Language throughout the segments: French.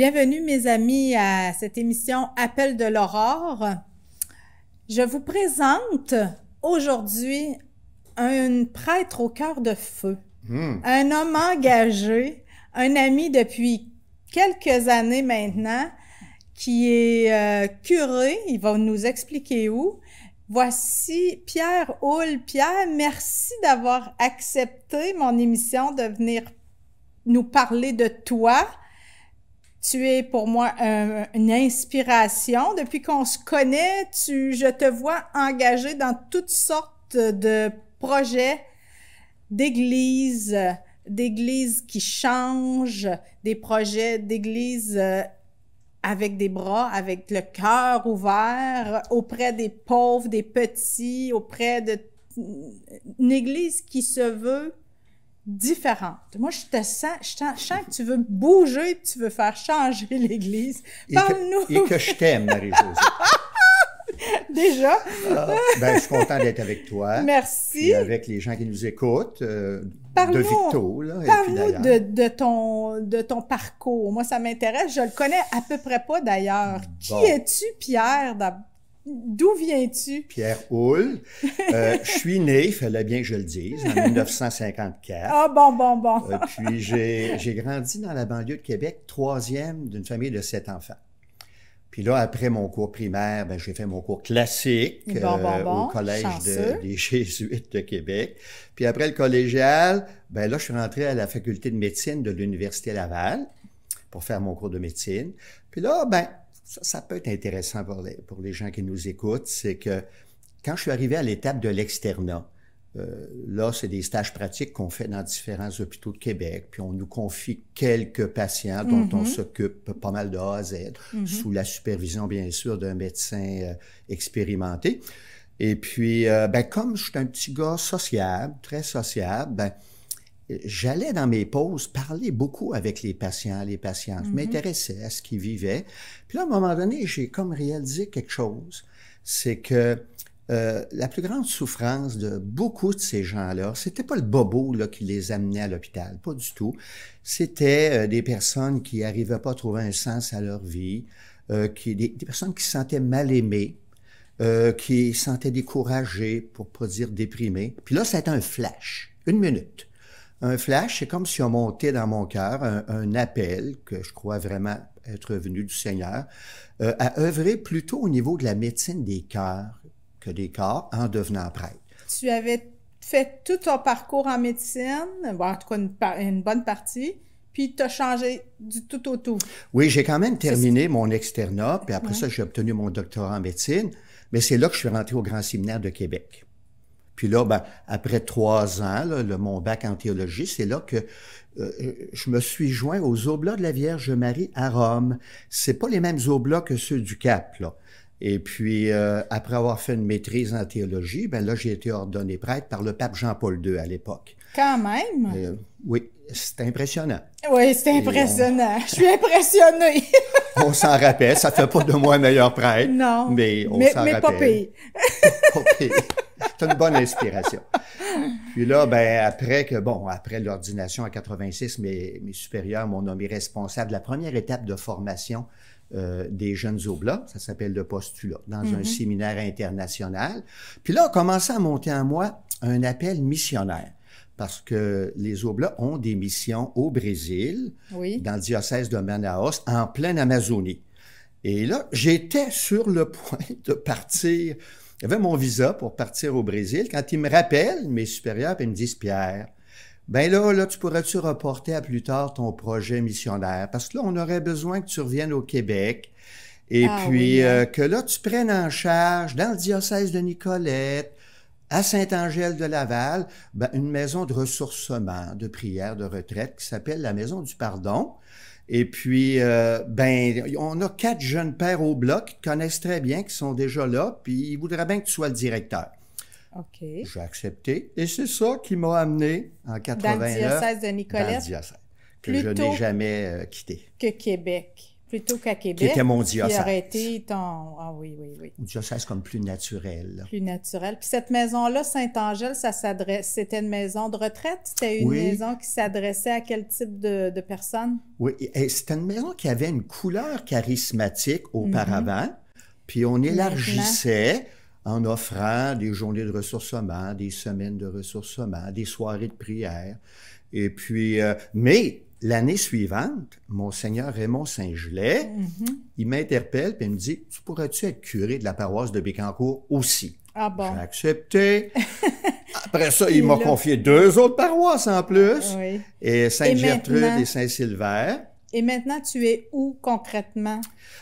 Bienvenue mes amis à cette émission Appel de l'aurore. Je vous présente aujourd'hui un prêtre au cœur de feu, hmm. un homme engagé, un ami depuis quelques années maintenant, qui est euh, curé, il va nous expliquer où. Voici Pierre Houle. Pierre, merci d'avoir accepté mon émission de venir nous parler de toi tu es pour moi euh, une inspiration. Depuis qu'on se connaît, tu, je te vois engagé dans toutes sortes de projets d'églises, d'églises qui changent, des projets d'églises euh, avec des bras, avec le cœur ouvert, auprès des pauvres, des petits, auprès de euh, église qui se veut différente. Moi, je te sens, je, que tu veux bouger, tu veux faire changer l'Église. Parle-nous. Et, que je t'aime, Marie-Josée. Déjà. Ah, ben, je suis content d'être avec toi. Merci. Et avec les gens qui nous écoutent. parle euh, de Parle-nous de, de, ton, de ton parcours. Moi, ça m'intéresse. Je le connais à peu près pas d'ailleurs. Qui es-tu, Pierre, D'où viens-tu? Pierre Houle. Euh, je suis né, il fallait bien que je le dise, en 1954. Ah bon, bon, bon. Euh, puis j'ai grandi dans la banlieue de Québec, troisième d'une famille de sept enfants. Puis là, après mon cours primaire, ben, j'ai fait mon cours classique euh, au Collège des Jésuites de Québec. Puis après le collégial, ben là, je suis rentré à la faculté de médecine de l'Université Laval pour faire mon cours de médecine. Puis là, ben, ça, peut être intéressant pour les, gens qui nous écoutent, c'est que quand je suis arrivé à l'étape de l'externat, euh, là, c'est des stages pratiques qu'on fait dans différents hôpitaux de Québec, puis on nous confie quelques patients dont on mm-hmm. s'occupe pas mal de A à Z, mm-hmm. sous la supervision, bien sûr, d'un médecin euh, expérimenté. Et puis, euh, ben, comme je suis un petit gars sociable, très sociable, ben, j'allais dans mes pauses parler beaucoup avec les patients, les patientes. Mm-hmm. m'intéressaient à ce qu'ils vivaient. Puis là, à un moment donné, j'ai comme réalisé quelque chose, c'est que euh, la plus grande souffrance de beaucoup de ces gens-là, c'était pas le bobo là, qui les amenait à l'hôpital, pas du tout. C'était euh, des personnes qui n'arrivaient pas à trouver un sens à leur vie, euh, qui, des, personnes qui se sentaient mal aimées, qui se sentaient découragées, pour pas dire déprimées. Puis là, ça a été un flash, une minute un flash, c'est comme si on montait dans mon cœur un, appel que je crois vraiment être venu du Seigneur euh, à œuvrer plutôt au niveau de la médecine des cœurs que des corps en devenant prêtre. Tu avais fait tout ton parcours en médecine, en tout cas une, bonne partie, puis tu as changé du tout au tout. Oui, j'ai quand même terminé mon externat, puis après ça, j'ai obtenu mon doctorat en médecine, mais c'est là que je suis rentré au Grand Séminaire de Québec. Puis là, ben, après trois ans, le, mon bac en théologie, c'est là que euh, je me suis joint aux Oblats de la Vierge Marie à Rome. C'est pas les mêmes Oblats que ceux du Cap, là. Et puis, euh, après avoir fait une maîtrise en théologie, ben là, j'ai été ordonné prêtre par le pape Jean-Paul II à l'époque. Quand même! Euh, oui, c'est impressionnant. Oui, c'est impressionnant. Je suis impressionné. on s'en rappelle, ça fait pas de moi un meilleur prêtre. Non, mais on s'en rappelle. Pas c'est une bonne inspiration. Puis là, ben, après que, bon, après l'ordination en 86, mes, mes supérieurs m'ont nommé responsable de la première étape de formation euh, des jeunes oblats, ça s'appelle le postulat, dans un mm-hmm. séminaire international. Puis là, a commencé à monter en moi un appel missionnaire parce que les Oblats ont des missions au Brésil, dans le diocèse de Manaus, en pleine Amazonie. Et là, j'étais sur le point de partir avait mon visa pour partir au Brésil. Quand ils me rappellent, mes supérieurs, ils me disent, Pierre, ben là, là, tu pourrais-tu reporter à plus tard ton projet missionnaire? Parce que là, on aurait besoin que tu reviennes au Québec. Et ah puis, hein. euh, que là, tu prennes en charge, dans le diocèse de Nicolette, à Saint-Angèle-de-Laval, ben, une maison de ressourcement, de prière, de retraite, qui s'appelle la Maison du Pardon. Et puis, euh, ben, on a quatre jeunes pères au bloc qui connaissent très bien, qui sont déjà là, puis ils voudraient bien que tu sois le directeur. OK. J'ai accepté. Et c'est ça qui m'a amené en 89. Dans le diocèse de Nicolette. que je n'ai jamais euh, quitté. Que Québec plutôt qu'à Québec. Qui était mon diocèse. Qui aurait été ton... Ah oui, oui, oui. Ou diocèse comme plus naturel. Plus naturel. Puis cette maison-là, Saint-Angèle, ça s'adresse... C'était une maison de retraite? C'était une maison qui s'adressait à quel type de, de personnes? Oui, c'était une maison qui avait une couleur charismatique auparavant. Mhm. Puis on élargissait... en offrant des journées de ressourcement, des semaines de ressourcement, des soirées de prière. Et puis, euh, mais L'année suivante, Monseigneur Raymond Saint-Gelais, mhm. il m'interpelle et me dit Tu pourrais-tu être curé de la paroisse de Bécancourt aussi Ah bon J'ai accepté. Après ça, il m'a confié deux autres paroisses en plus et Sainte-Gertrude et, saint sylvaire et maintenant, tu es où concrètement?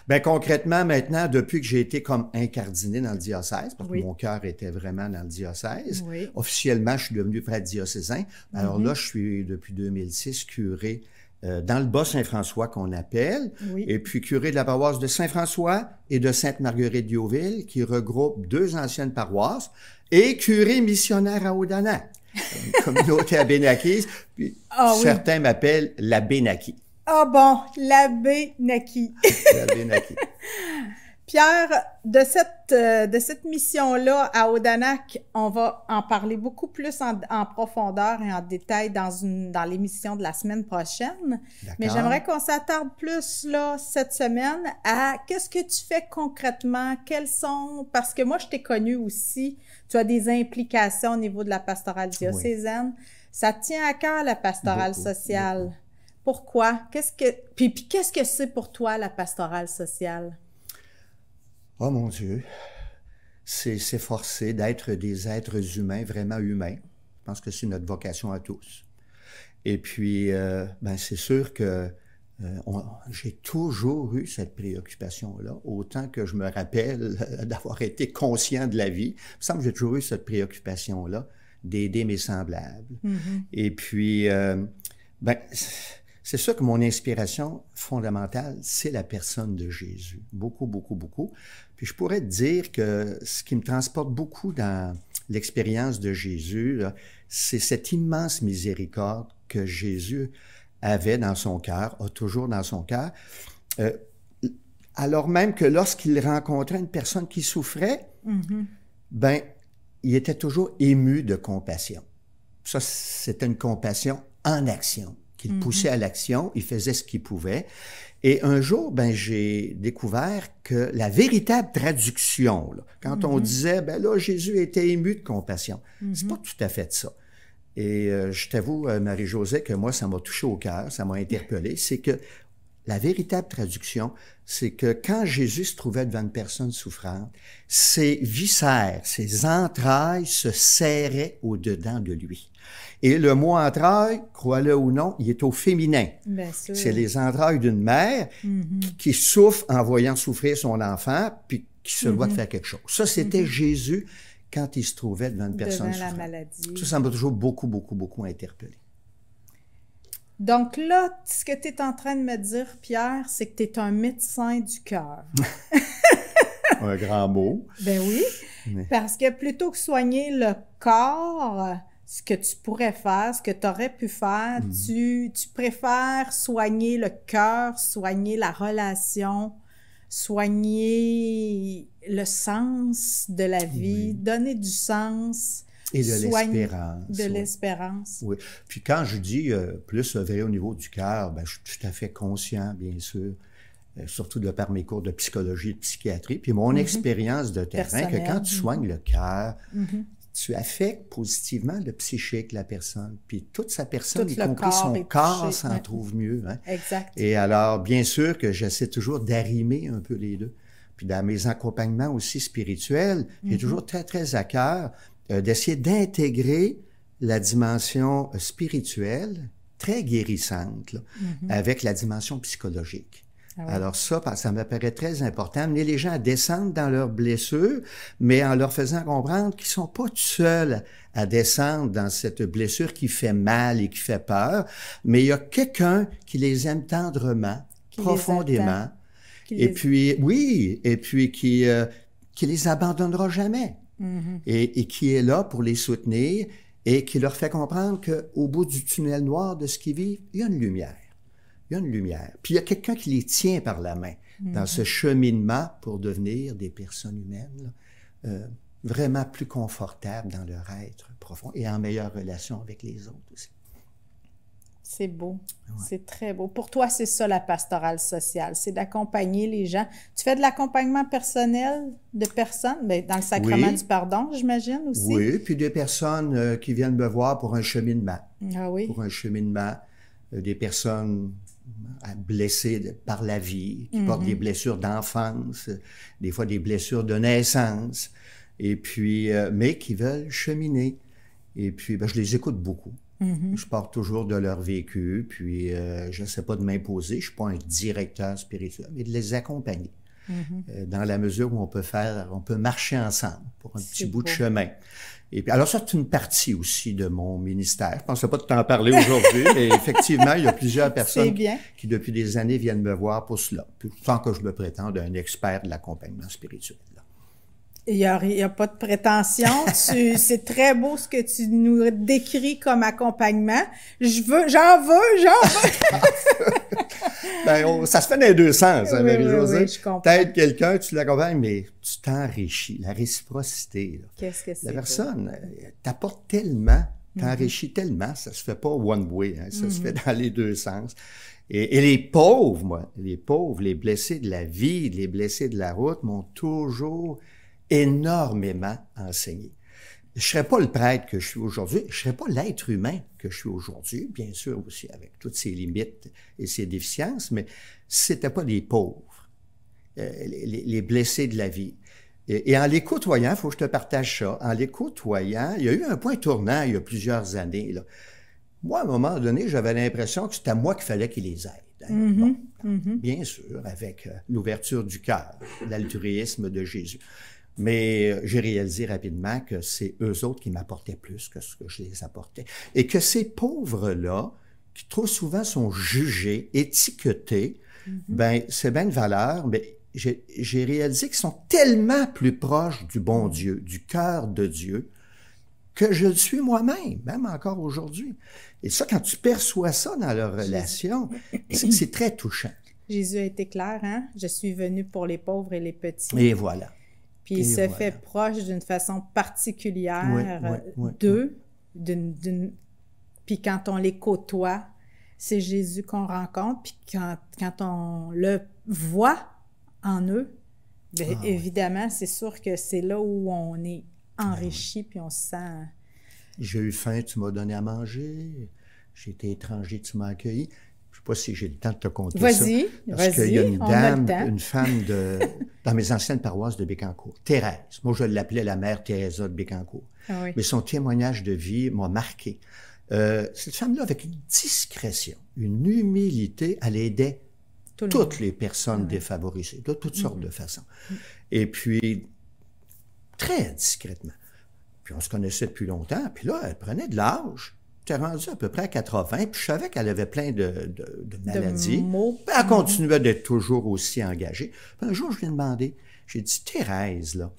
Bien, concrètement, maintenant, depuis que j'ai été comme incardiné dans le diocèse, parce que mon cœur était vraiment dans le diocèse, officiellement, je suis devenu prêtre diocésain. Alors mhm. là, je suis depuis 2006 curé euh, dans le Bas-Saint-François qu'on appelle, et puis curé de la paroisse de Saint-François et de Sainte-Marguerite-Diouville, qui regroupe deux anciennes paroisses, et curé missionnaire à Audana, une communauté à Puis ah certains m'appellent la Benaki. Ah bon, l'abbé Naki. Pierre, de cette, euh, de cette mission-là à Odanak, on va en parler beaucoup plus en, profondeur et en détail dans, dans l'émission de la semaine prochaine. Mais j'aimerais qu'on s'attarde plus là cette semaine à qu'est-ce que tu fais concrètement, quels sont, parce que moi je t'ai connu aussi, tu as des implications au niveau de la pastorale diocésaine. Ça tient à cœur la pastorale sociale. Pourquoi? Qu'est-ce que, puis, qu'est-ce que c'est pour toi la pastorale sociale? Oh mon Dieu, c'est s'efforcer d'être des êtres humains, vraiment humains. Je pense que c'est notre vocation à tous. Et puis, euh, ben c'est sûr que euh, j'ai toujours eu cette préoccupation-là, autant que je me rappelle d'avoir été conscient de la vie. Il me semble que j'ai toujours eu cette préoccupation-là d'aider mes semblables. Mm-hmm. Et puis, euh, ben, c'est ça que mon inspiration fondamentale, c'est la personne de Jésus. Beaucoup, beaucoup, beaucoup. Puis je pourrais dire que ce qui me transporte beaucoup dans l'expérience de Jésus, c'est cette immense miséricorde que Jésus avait dans son cœur, a toujours dans son cœur. Euh, alors même que lorsqu'il rencontrait une personne qui souffrait, mm-hmm. ben, il était toujours ému de compassion. Ça, c'était une compassion en action. Il mm-hmm. poussait à l'action, il faisait ce qu'il pouvait. Et un jour, ben, j'ai découvert que la véritable traduction, quand on mm-hmm. disait, ben là, Jésus était ému de compassion, c'est mm-hmm. pas tout à fait ça. Et euh, je t'avoue, euh, Marie-Josée, que moi, ça m'a touché au cœur, ça m'a interpellé, c'est que la véritable traduction, c'est que quand Jésus se trouvait devant une personne souffrante, ses viscères, ses entrailles se serraient au-dedans de lui. Et le mot entraille crois-le ou non, il est au féminin. C'est les entrailles d'une mère mhm. qui souffre en voyant souffrir son enfant, puis qui se doit de mhm. faire quelque chose. Ça, c'était mhm. Jésus quand il se trouvait devant une personne souffrante. Ça, ça m'a toujours beaucoup, beaucoup, beaucoup interpellé. Donc là, ce que tu es en train de me dire, Pierre, c'est que tu es un médecin du cœur. un grand mot. Ben oui, parce que plutôt que soigner le corps, ce que tu pourrais faire, ce que tu aurais pu faire. Hmm. tu, tu, préfères soigner le cœur, soigner la relation, soigner le sens de la vie, donner du sens. Et de l'espérance. De l'espérance. Oui. Puis quand je dis euh, plus œuvrer euh, au niveau du cœur, ben, je suis tout à fait conscient, bien sûr, euh, surtout de par mes cours de psychologie et de psychiatrie, puis mon mhm. expérience de terrain, que quand tu soignes le cœur, mhm tu affectes positivement le psychique la personne. Puis toute sa personne, y compris son corps, s'en trouve mieux. Hein. Exact. Et alors, bien sûr que j'essaie toujours d'arrimer un peu les deux. Puis dans mes accompagnements aussi spirituels, j'ai mhm. toujours très, très à cœur euh, d'essayer d'intégrer la dimension euh, spirituelle, très guérissante, mhm. avec la dimension psychologique. Ah Alors ça, ça m'apparaît très important, amener les gens à descendre dans leurs blessures, mais en leur faisant comprendre qu'ils sont pas tout seuls à descendre dans cette blessure qui fait mal et qui fait peur, mais il y a quelqu'un qui les aime tendrement, profondément, et puis oui, et puis qui euh, qui les abandonnera jamais, mm-hmm. et, et qui est là pour les soutenir et qui leur fait comprendre qu'au bout du tunnel noir de ce qu'ils vivent, il y a une lumière il y a une lumière. Puis il y a quelqu'un qui les tient par la main dans ce mhm. cheminement pour devenir des personnes humaines euh, vraiment plus confortables dans leur être profond et en meilleure relation avec les autres aussi. C'est beau. C'est très beau. Pour toi, c'est ça la pastorale sociale, c'est d'accompagner les gens. Tu fais de l'accompagnement personnel de personnes, mais ben, dans le sacrement du pardon, j'imagine aussi. Oui, puis des personnes euh, qui viennent me voir pour un cheminement. Ah oui. Pour un cheminement, euh, des personnes blessés par la vie, qui portent des mhm. blessures d'enfance, des fois des blessures de naissance, et puis, euh, mais qui veulent cheminer. Et puis, ben, je les écoute beaucoup. Mhm. Je pars toujours de leur vécu, puis euh, je ne sais pas de m'imposer, je ne suis pas un directeur spirituel, mais de les accompagner. Mhm. Euh, dans la mesure où on peut faire, on peut marcher ensemble pour un petit bout de chemin. Et puis, alors ça, c'est une partie aussi de mon ministère. Je pensais pas de t'en parler aujourd'hui, mais effectivement, il y a plusieurs personnes qui, depuis des années, viennent me voir pour cela, tant que je me prétends d'un expert de l'accompagnement spirituel. Il n'y a, a, pas de prétention. c'est très beau ce que tu nous décris comme accompagnement. Je veux, j'en veux, j'en veux. ben, ça se fait dans les deux sens, hein, Marie-Josée. Oui, quelqu'un, tu l'accompagnes, mais tu t'enrichis. La réciprocité. Qu'est-ce que c'est? La personne euh, t'apporte tellement, t'enrichit mm-hmm. tellement, ça se fait pas one way, hein, ça se mm-hmm. fait dans les deux sens. Et, et, les pauvres, moi, les pauvres, les blessés de la vie, les blessés de la route m'ont toujours énormément enseigné. Je ne serais pas le prêtre que je suis aujourd'hui, je ne serais pas l'être humain que je suis aujourd'hui, bien sûr aussi avec toutes ses limites et ses déficiences, mais c'était pas euh, les pauvres, les, blessés de la vie. Et, en les côtoyant, il faut que je te partage ça, en les côtoyant, il y a eu un point tournant il y a plusieurs années. Là. Moi, à un moment donné, j'avais l'impression que c'était à moi qu'il fallait qu'il les aide. Bien sûr, avec euh, l'ouverture du cœur, l'altruisme de Jésus. Mais euh, j'ai réalisé rapidement que c'est eux autres qui m'apportaient plus que ce que je les apportais. Et que ces pauvres-là, qui trop souvent sont jugés, étiquetés, mm-hmm. ben, c'est bien une valeur, mais j'ai réalisé qu'ils sont tellement plus proches du bon mm. Dieu, du cœur de Dieu, que je le suis moi-même, même encore aujourd'hui. Et ça, quand tu perçois ça dans leur relation, c'est très touchant. Jésus a été clair, hein? Je suis venu pour les pauvres et les petits. Et voilà. Puis il se fait proche d'une façon particulière d'eux, Puis quand on les côtoie, c'est Jésus qu'on rencontre, puis quand, quand, on le voit en eux, ben, ah, évidemment, c'est sûr que c'est là où on est ah, enrichi, puis on se sent... J'ai eu faim, tu m'as donné à manger. J'étais étranger, tu m'as accueilli pas si j'ai le temps de te conter ça. Parce qu'il y a une dame, une femme de, dans mes anciennes paroisses de Bécancourt, Thérèse. Moi, je l'appelais la mère Thérèse de Bécancourt. Ah Mais son témoignage de vie m'a marqué. Euh, cette femme-là, avec une discrétion, une humilité, elle aidait toutes les personnes ah défavorisées, de toutes sortes mm-hmm. de façons. Mm-hmm. Et puis, très discrètement. Puis on se connaissait depuis longtemps, puis là, elle prenait de l'âge j'étais rendue à peu près à 80, puis je savais qu'elle avait plein de, de maladies. elle mhm. continuait d'être toujours aussi engagée. un jour, je lui ai demandé, j'ai dit, Thérèse, là,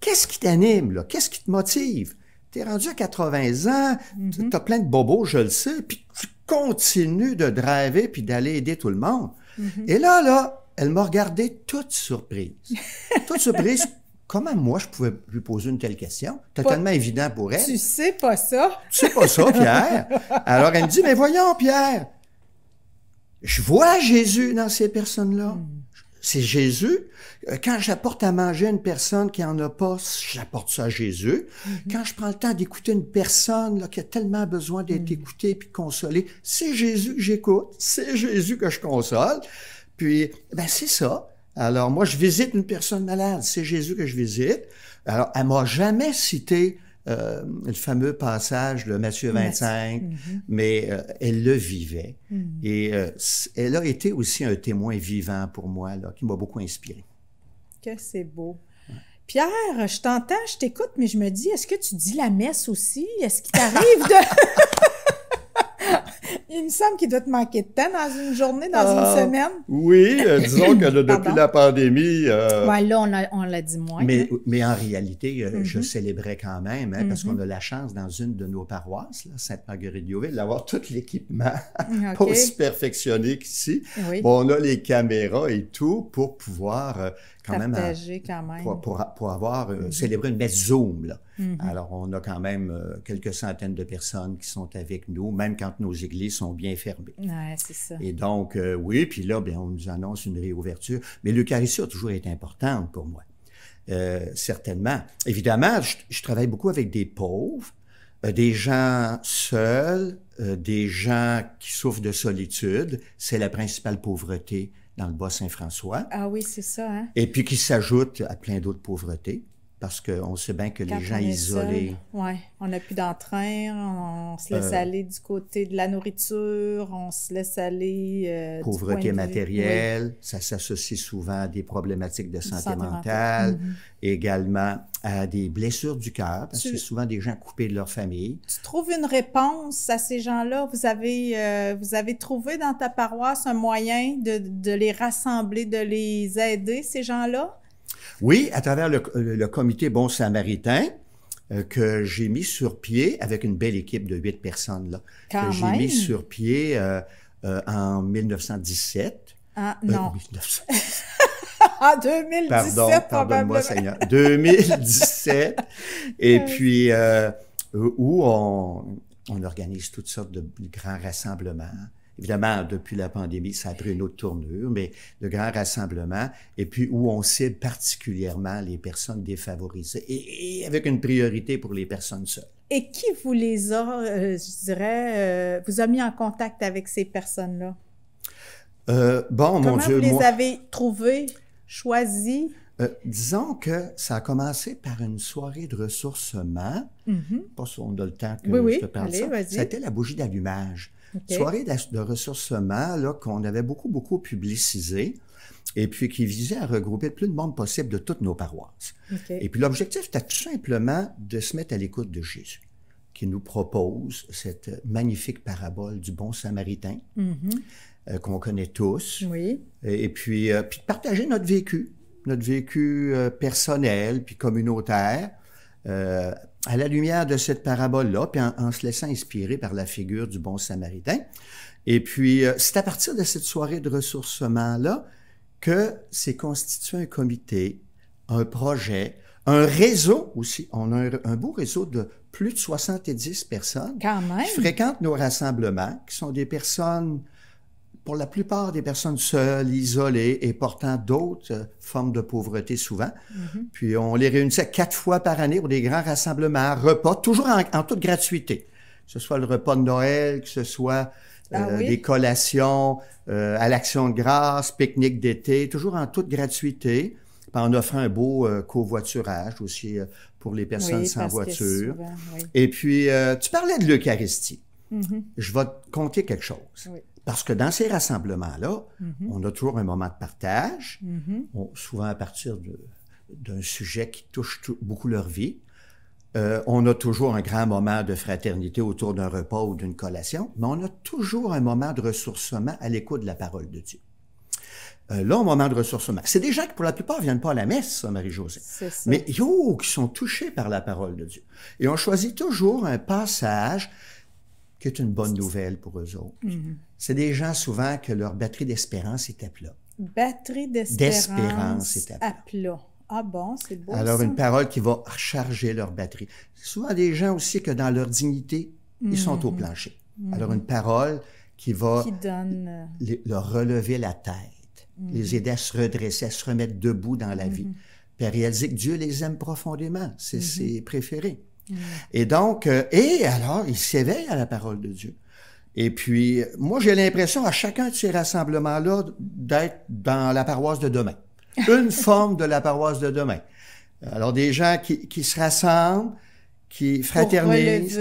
qu'est-ce qui t'anime, là? Qu'est-ce qui te motive? T'es rendu à 80 ans, mhm. t'as plein de bobos, je le sais, puis tu continues de driver puis d'aller aider tout le monde. Mhm. Et là, là, elle m'a regardé toute surprise. toute surprise, comment moi je pouvais lui poser une telle question? Totalement tellement évident pour elle. Tu sais pas ça. Tu sais pas ça, Pierre. Alors elle me dit, mais voyons, Pierre, je vois Jésus dans ces personnes-là. Hmm. C'est Jésus. Euh, quand j'apporte à manger une personne qui en a pas, j'apporte ça à Jésus. Hmm. Quand je prends le temps d'écouter une personne là, qui a tellement besoin d'être hmm. écoutée puis consolée, c'est Jésus que j'écoute, c'est Jésus que je console. Puis, ben c'est ça. Alors, moi, je visite une personne malade. C'est Jésus que je visite. Alors, elle m'a jamais cité euh, le fameux passage de Matthieu 25, mhm. mais euh, elle le vivait. Mhm. Et euh, elle a été aussi un témoin vivant pour moi, qui m'a beaucoup inspiré. Que c'est beau. Pierre, je t'entends, je t'écoute, mais je me dis, est-ce que tu dis la messe aussi? Est-ce qu'il t'arrive de... il me semble qu'il doit te manquer de temps dans une journée, dans une ah, semaine. Oui, euh, disons que depuis la pandémie. Euh, là, on, l'a dit moins. Mais, mais en réalité, euh, je mm-hmm. célébrais quand même, hein, parce mm-hmm. qu'on a la chance dans une de nos paroisses, là, Sainte-Marguerite-Diouville, d'avoir tout l'équipement mm, pour aussi perfectionné qu'ici. on a les caméras et tout pour pouvoir quand hein, quand même. Pour, pour, avoir euh, célébré une messe Zoom. Là. Mm-hmm. Alors, on a quand même euh, quelques centaines de personnes qui sont avec nous, même quand nos églises sont bien fermées. Ouais, c'est ça. Et donc, euh, oui, puis là, on nous annonce une réouverture. Mais l'Eucharistie a toujours été importante pour moi, certainement. Évidemment, je, je, travaille beaucoup avec des pauvres, des gens seuls, des gens qui souffrent de solitude. C'est la principale pauvreté dans le Bas-Saint-François. Ah oui, c'est ça. Hein. Et puis qui s'ajoute à plein d'autres pauvretés parce qu'on sait bien que les gens isolés. Oui, on n'a plus d'entrain, on, se laisse euh, aller du côté de la nourriture, on se laisse aller. Euh, pauvreté matérielle, ça s'associe souvent à des problématiques de santé, mentale, mhm. également à des blessures du cœur, parce que souvent des gens coupés de leur famille. Tu trouves une réponse à ces gens-là? Vous, avez, euh, vous avez trouvé dans ta paroisse un moyen de, de les rassembler, de les aider, ces gens-là? Oui, à travers le, euh, comité Bon Samaritain euh, que j'ai mis sur pied avec une belle équipe de huit personnes là, que j'ai mis sur pied euh, en 1917. Ah non. 1917. en 2017 Pardon, pardonne-moi Seigneur. 2017. et puis où on organise toutes sortes de grands rassemblements. Évidemment, depuis la pandémie, ça a pris une autre tournure, mais de grands rassemblements, et puis où on cible particulièrement les personnes défavorisées et, avec une priorité pour les personnes seules. Et qui vous les a, euh, je dirais, euh, vous a mis en contact avec ces personnes-là? Euh, bon, mon Dieu. Vous les avez trouvées, choisies? disons que ça a commencé par une soirée de ressourcement. Mm -hmm. Pas si on a le temps que oui, je te parle allez, ça. C'était la bougie d'allumage. Soirée de, ressourcement qu'on avait beaucoup, beaucoup publicisé et puis qui visait à regrouper le plus de monde possible de toutes nos paroisses. Et puis l'objectif était tout simplement de se mettre à l'écoute de Jésus, qui nous propose cette magnifique parabole du bon samaritain mm-hmm. euh, qu'on connaît tous, oui. et, puis, euh, puis, de partager notre vécu, notre vécu euh, personnel, puis communautaire à la lumière de cette parabole-là, puis en, se laissant inspirer par la figure du bon samaritain. Et puis, euh, c'est à partir de cette soirée de ressourcement-là que s'est constitué un comité, un projet, un réseau aussi. On a un, beau réseau de plus de 70 personnes Quand même. qui fréquentent nos rassemblements, qui sont des personnes pour la plupart des personnes seules, isolées et portant d'autres euh, formes de pauvreté souvent. Mhm. Puis on les réunissait quatre fois par année pour des grands rassemblements, repas, toujours en, toute gratuité. Que ce soit le repas de Noël, que ce soit euh, ah des collations euh, à l'action de grâce, pique-nique d'été, toujours en toute gratuité, en offrant un beau covoiturage aussi pour les personnes sans voiture. Et puis, tu parlais de l'Eucharistie. Mhm. Je vais te conter quelque chose. Parce que dans ces rassemblements-là, mhm. on a toujours un moment de partage, mhm. souvent à partir d'un sujet qui touche beaucoup leur vie. Euh, on a toujours un grand moment de fraternité autour d'un repas ou d'une collation, mais on a toujours un moment de ressourcement à l'écoute de la parole de Dieu. Euh, là, un moment de ressourcement. C'est des gens qui, pour la plupart, viennent pas à la messe, Marie-Josée. Mais yo, qui sont touchés par la parole de Dieu. Et on choisit toujours un passage qui est une bonne nouvelle pour eux autres. Mhm. C'est des gens souvent que leur batterie d'espérance est à plat. Batterie d'espérance est à plat. Ah bon, c'est beau. Alors, une parole qui va recharger leur batterie. Souvent, des gens aussi que dans leur dignité, ils sont au mhm. plancher. Mhm. Alors, une parole qui va euh, leur relever la tête, les aider à se redresser, à se remettre debout dans la vie, Père à que Dieu les aime profondément. C'est ses préférés. Et donc, euh, et alors, il s'éveille à la parole de Dieu. Et puis, moi, j'ai l'impression à chacun de ces rassemblements-là d'être dans la paroisse de demain. Une forme de la paroisse de demain. Alors, des gens qui, se rassemblent, qui fraternisent,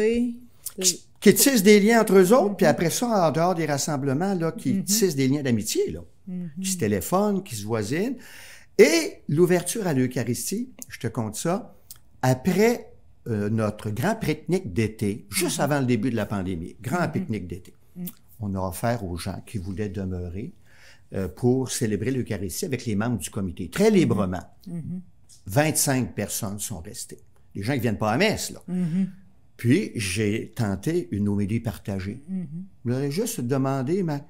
qui, tissent des liens entre eux autres, puis mm-hmm. après ça, en dehors des rassemblements, là, qui mm-hmm. tissent des liens d'amitié, là, mm-hmm. qui se téléphonent, qui se voisinent. Et l'ouverture à l'Eucharistie, je te compte ça, après euh, notre grand pique-nique d'été, juste avant le début de la pandémie, grand mm-hmm. pique-nique d'été. Mm. On a offert aux gens qui voulaient demeurer euh, pour célébrer l'Eucharistie avec les membres du comité, très mm-hmm. librement. 25 mm-hmm. personnes sont restées. Les gens qui viennent pas à messe, là. Puis j'ai tenté une homélie partagée. Vous leur juste demandé, mais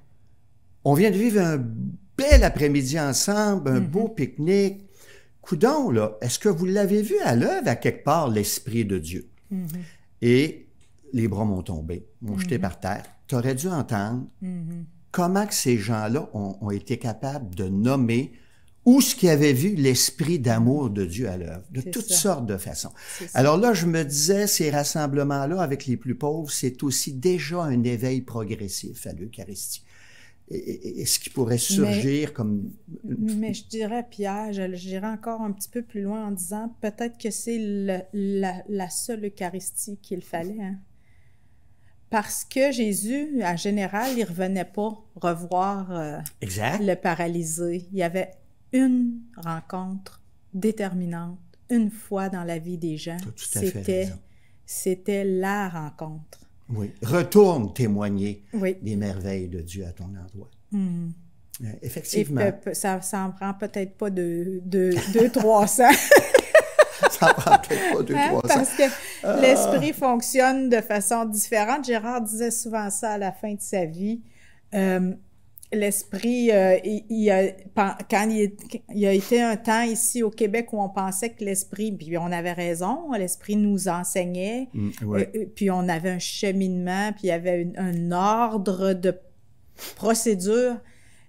on vient de vivre un bel après-midi ensemble, un beau pique-nique, Coudon, là, est-ce que vous l'avez vu à l'œuvre à quelque part, l'Esprit de Dieu? Mm-hmm. Et les bras m'ont tombé, m'ont jeté mm-hmm. par terre. Tu aurais dû entendre mm-hmm. comment que ces gens-là ont, été capables de nommer ou ce qu'ils avaient vu, l'esprit d'amour de Dieu à l'œuvre, de toutes sortes de façons. Alors là, je me disais, ces rassemblements-là avec les plus pauvres, c'est aussi déjà un éveil progressif à l'Eucharistie et, ce qui pourrait surgir comme... Mais je dirais, Pierre, j'irai encore un petit peu plus loin en disant peut-être que c'est la, seule Eucharistie qu'il fallait. Hein. Parce que Jésus, en général, il revenait pas revoir euh, le paralysé. Il y avait une rencontre déterminante, une fois dans la vie des gens. C'était la rencontre. Oui. Retourne témoigner des merveilles de Dieu à ton endroit. Hmm. Euh, effectivement. ça, n'en prend peut-être pas de, de, cents. Ça ça prend peut-être pas deux, cents. Parce que ah. l'esprit fonctionne de façon différente. Gérard disait souvent ça à la fin de sa vie. Euh, l'esprit, euh, il, a, quand il, y a été un temps ici au Québec où on pensait que l'esprit, puis on avait raison, l'esprit nous enseignait, mm, euh, euh, puis on avait un cheminement, puis il y avait un ordre de procédure.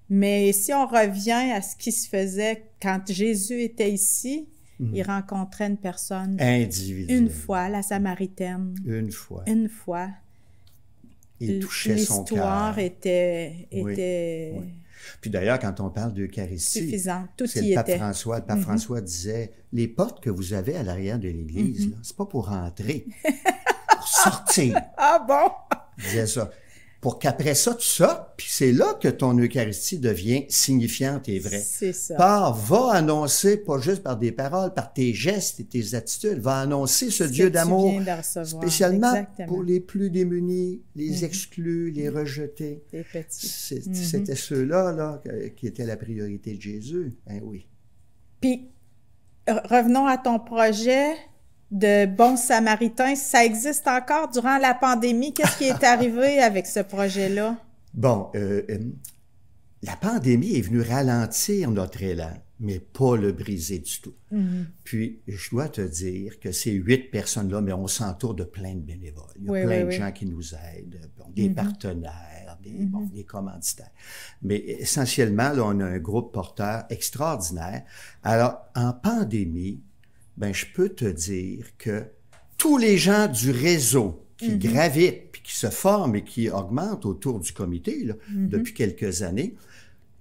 Mais si on revient à ce qui se faisait quand Jésus était ici, mm-hmm. Il rencontrait une personne. Individuelle. Une fois, la Samaritaine. Une fois. Une fois il touchait son L'histoire était... était... Puis d'ailleurs, quand on parle d'Eucharistie, c'est le pape François. Le pape mm-hmm. François disait les portes que vous avez à l'arrière de l'Église, ce mm-hmm. c'est pas pour entrer, pour sortir. ah bon Il disait ça pour qu'après ça, tu sortes, puis c'est là que ton Eucharistie devient signifiante et vraie. C'est ça. Par, va annoncer, pas juste par des paroles, par tes gestes et tes attitudes, va annoncer ce, Dieu d'amour, spécialement pour les plus démunis, les mhm. exclus, les mhm. rejetés. Les mhm. C'était ceux-là qui étaient la priorité de Jésus. Hein, oui. Puis, revenons à ton projet de bons samaritains, ça existe encore durant la pandémie. Qu'est-ce qui est arrivé avec ce projet-là? Bon, euh, euh, la pandémie est venue ralentir notre élan, mais pas le briser du tout. Mhm. Puis, je dois te dire que ces huit personnes-là, mais on s'entoure de plein de bénévoles. Il y a plein de gens qui nous aident, des mhm. partenaires, mhm. des, commanditaires. Mais essentiellement, on a un groupe porteur extraordinaire. Alors, en pandémie, ben, je peux te dire que tous les gens du réseau qui mhm. gravitent, puis qui se forment et qui augmentent autour du comité mhm. depuis quelques années,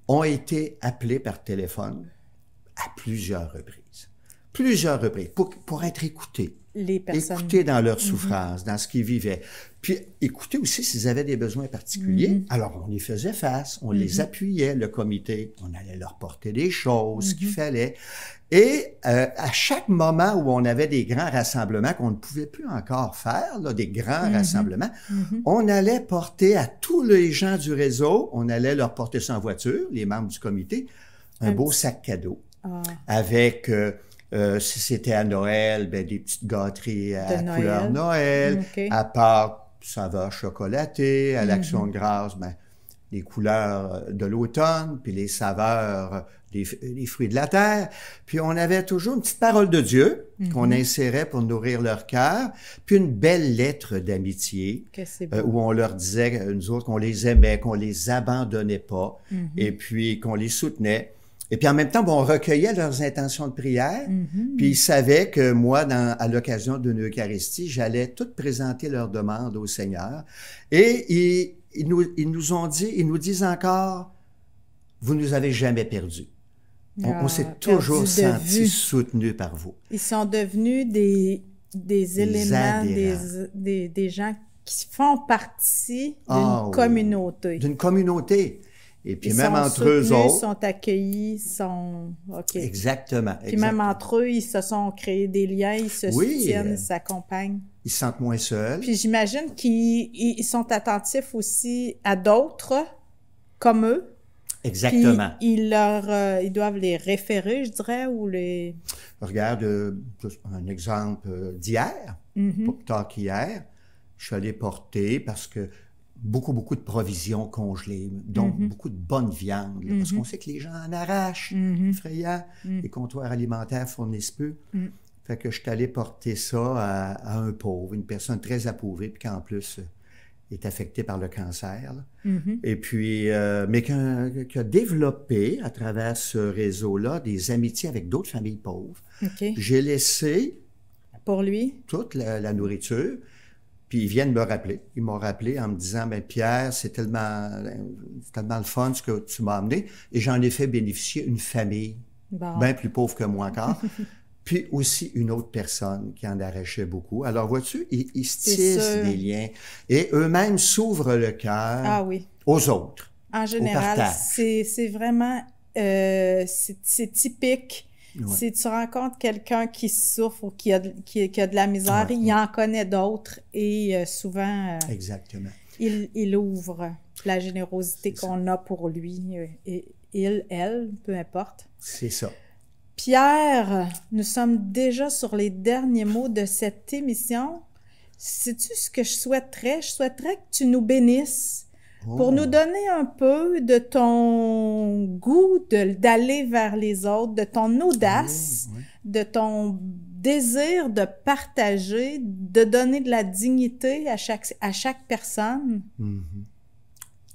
ont été appelés par téléphone à plusieurs reprises. Plusieurs reprises, pour, être écoutés. Les personnes. Écoutés dans leur mhm. souffrance, dans ce qu'ils vivaient. Puis écouter aussi s'ils avaient des besoins particuliers. Alors, on y faisait face, on les appuyait, le comité, on allait leur porter des choses qu'il fallait. Et euh, à chaque moment où on avait des grands rassemblements qu'on ne pouvait plus encore faire, des grands mm-hmm. rassemblements, mm-hmm. on allait porter à tous les gens du réseau, on allait leur porter en voiture, les membres du comité, un, beau sac cadeau ah. avec euh, euh, si c'était à Noël, ben, des petites gâteries à couleur Noël, mm, à part saveur chocolatée, à l'action mm-hmm. de grâce, ben, les couleurs de l'automne, puis les saveurs les, fruits de la terre. Puis on avait toujours une petite parole de Dieu mhm. qu'on insérait pour nourrir leur cœur, puis une belle lettre d'amitié euh, où on leur disait, nous autres, qu'on les aimait, qu'on les abandonnait pas, mhm. et puis qu'on les soutenait. Et puis en même temps, on recueillait leurs intentions de prière, mhm. puis ils savaient que moi, à l'occasion d'une Eucharistie, j'allais toutes présenter leurs demandes au Seigneur. Et ils, nous, ont dit, ils nous disent encore, vous ne nous avez jamais perdus on, on s'est toujours senti soutenu par vous. Ils sont devenus des, des éléments, des, des, des, gens qui font partie ah d'une communauté. D'une communauté. Et puis même entre eux Ils sont accueillis, sont. ok. Exactement. Puis même entre eux, ils se sont créés des liens, ils se soutiennent, ils s'accompagnent. Ils se sentent moins seuls. Puis j'imagine qu'ils sont attentifs aussi à d'autres comme eux. Exactement. ils, leur, euh, ils doivent les référer, je dirais, ou les... Regarde, euh, un exemple euh, d'hier, mm-hmm. pas qu'hier, je suis allé porter parce que beaucoup, beaucoup de provisions congelées, donc mm-hmm. beaucoup de bonne viande, parce qu'on mm-hmm. sait que les gens en arrachent, mm. Les comptoirs alimentaires fournissent peu. Mm. Fait que je suis allé porter ça à, un pauvre, une personne très appauvrie, puis qu'en plus, est affecté par le cancer. Mm-hmm. Et puis, euh, mais qui a, développé à travers ce réseau-là des amitiés avec d'autres familles pauvres. J'ai laissé. Pour lui? Toute la, nourriture. Puis ils viennent me rappeler. Ils m'ont rappelé en me disant, ben, Pierre, c'est tellement, tellement le fun ce que tu m'as amené. Et j'en ai fait bénéficier une famille. Bah. Bien plus pauvre que moi encore. puis aussi une autre personne qui en arrachait beaucoup. Alors, vois-tu, ils, tissent des liens et eux-mêmes s'ouvrent le cœur ah, oui. aux autres. En général, c'est vraiment, euh, c'est typique. Si tu rencontres quelqu'un qui souffre ou qui a, de, qui, a de la misère, il en connaît d'autres et euh, souvent, euh, Exactement. Il, il, ouvre la générosité qu'on a pour lui, et, il, elle, peu importe. C'est ça. Pierre, nous sommes déjà sur les derniers mots de cette émission. Sais-tu ce que je souhaiterais? Je souhaiterais que tu nous bénisses pour nous oh. donner un peu de ton goût d'aller vers les autres, de ton audace, de ton désir de partager, de donner de la dignité à chaque, à chaque personne. Mhm.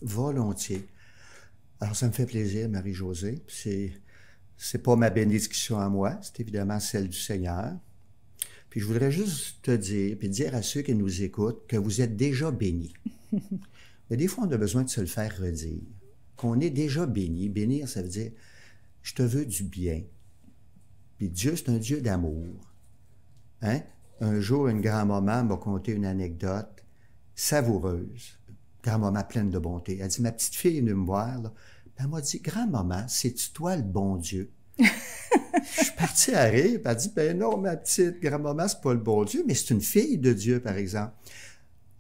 Volontiers. Alors, ça me fait plaisir, Marie-Josée. C'est c'est pas ma bénédiction à moi, c'est évidemment celle du Seigneur. Puis je voudrais juste te dire, puis dire à ceux qui nous écoutent, que vous êtes déjà bénis. Mais des fois, on a besoin de se le faire redire, qu'on est déjà béni. Bénir, ça veut dire, je te veux du bien. Puis Dieu, c'est un Dieu d'amour. Hein? Un jour, une grand-maman m'a conté une anecdote savoureuse. Grand-maman pleine de bonté. Elle dit, ma petite fille est venue me voir, là, elle m'a dit, grand-maman, c'est-tu toi le bon Dieu? je suis parti à rire, Elle dit, ben non, ma petite grand-maman, c'est pas le bon Dieu, mais c'est une fille de Dieu, par exemple.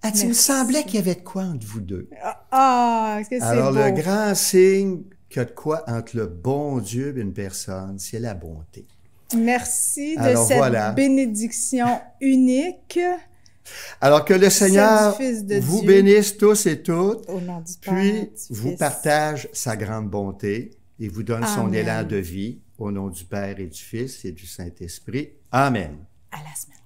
Elle il me semblait qu'il y avait de quoi entre vous deux. Ah, ah ce que c'est Alors, le grand signe qu'il y a de quoi entre le bon Dieu et une personne, c'est la bonté. Merci de cette bénédiction unique. Alors que le Seigneur vous bénisse tous et toutes, puis vous partage sa grande bonté et vous donne son élan de vie. Au nom du Père et du Fils et du Saint-Esprit. Amen. À la semaine.